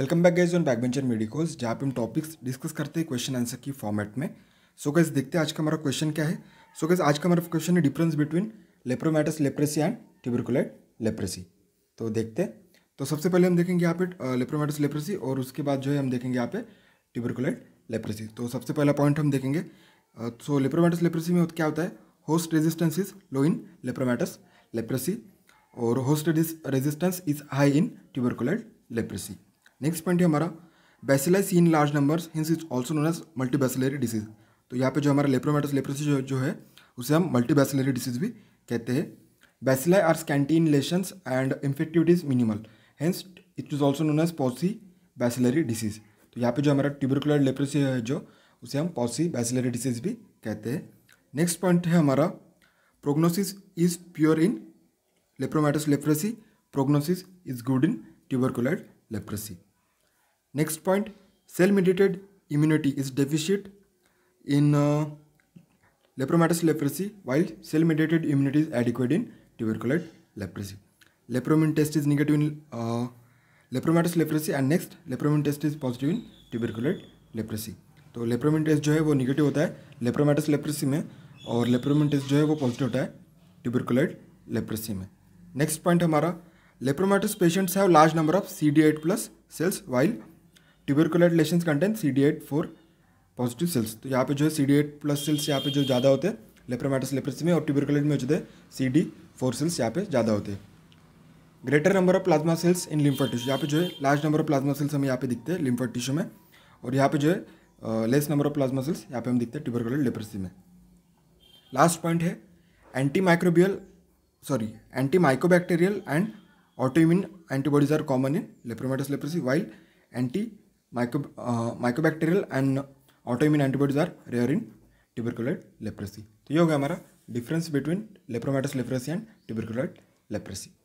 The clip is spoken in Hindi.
Welcome back guys on Back Bencher Medicos जहाँ पे हम टॉपिक्स डिस्कस करते हैं क्वेश्चन आंसर की फॉर्मेट में सो so गैस देखते हैं आज का हमारा क्वेश्चन क्या है सो so गैस आज का हमारा क्वेश्चन है difference between lepromatous leprosy and tuberculoid leprosy तो देखते हैं तो सबसे पहले हम देखेंगे यहाँ पे लेप्रोमैटस लेप्रेसी और उसके बाद जो है हम देखेंगे यहाँ पे ट्यूबरकुलेट लेप्रेसी तो सबसे पहला पॉइंट हम देखेंगे सो लेप्रोमैटस लेप्रेसी में क्या होता है host resistance is low in lepromatous leprosy और host resistance is high in tuberculoid leprosy next point है हमारा bacilli seen in large numbers hence is also known as multibacillary disease तो यहाँ पे जो हमारा लेप्रोमेटस लेप्रोसी जो, जो है उसे हम मल्टीबैसिलरी डिसीज भी कहते हैं bacilli are scanty in lesions and infectivity is minimal hence it is also known as paucibacillary disease तो यहाँ पे जो हमारा ट्यूबरकुलर लेप्रोसी है जो उसे हम पॉसी बैसिलरी डिसीज भी कहते हैं नेक्स्ट पॉइंट है हमारा prognosis is poor in lepromatous leprosy prognosis is good in tubercular leprosy Next point, cell-mediated immunity is deficient in uh, lepromatous leprosy while cell-mediated immunity is adequate in leprosy leprosy. Lepromin test is negative in uh, lepromatous leprosy and next lepromin test is positive in tuberculoid leprosy तो लेप्रोमिन टेस्ट जो है वो निगेटिव होता है लेप्रोमेटस लेप्रेसी में और लेप्रोमिन टेस्ट जो है वो पॉजिटिव होता है ट्यूबरकुलेट लेप्रेसी में नेक्स्ट पॉइंट हमारा lepromatous patients have large number of C D eight plus cells while tubercular lesions content C D eight four positive cells तो यहाँ पे जो है C D eight plus cells यहाँ पे जो ज़्यादा होते हैं लेप्रोमैटस लेप्रेसी में और ट्यूबरकुलर में जो है सी डी फोर सेल्स यहाँ पे ज़्यादा होते हैं greater number of plasma cells in lymphoid tissue यहाँ पे जो है large number of plasma cells हम यहाँ पे दिखते हैं लिम्फर टिश्यू में और यहाँ पे जो है less number of plasma cells यहाँ पे हम दिखते हैं ट्यूबरकुलर लेप्रेसी में लास्ट पॉइंट है anti microbial sorry anti microbacterial and autoimmune antibodies are common in lepromatous leprosy while anti myco uh, mycobacterial and autoimmune antibodies are rare in tuberculoid leprosy. So, this is the difference between lepromatous leprosy and tuberculoid leprosy.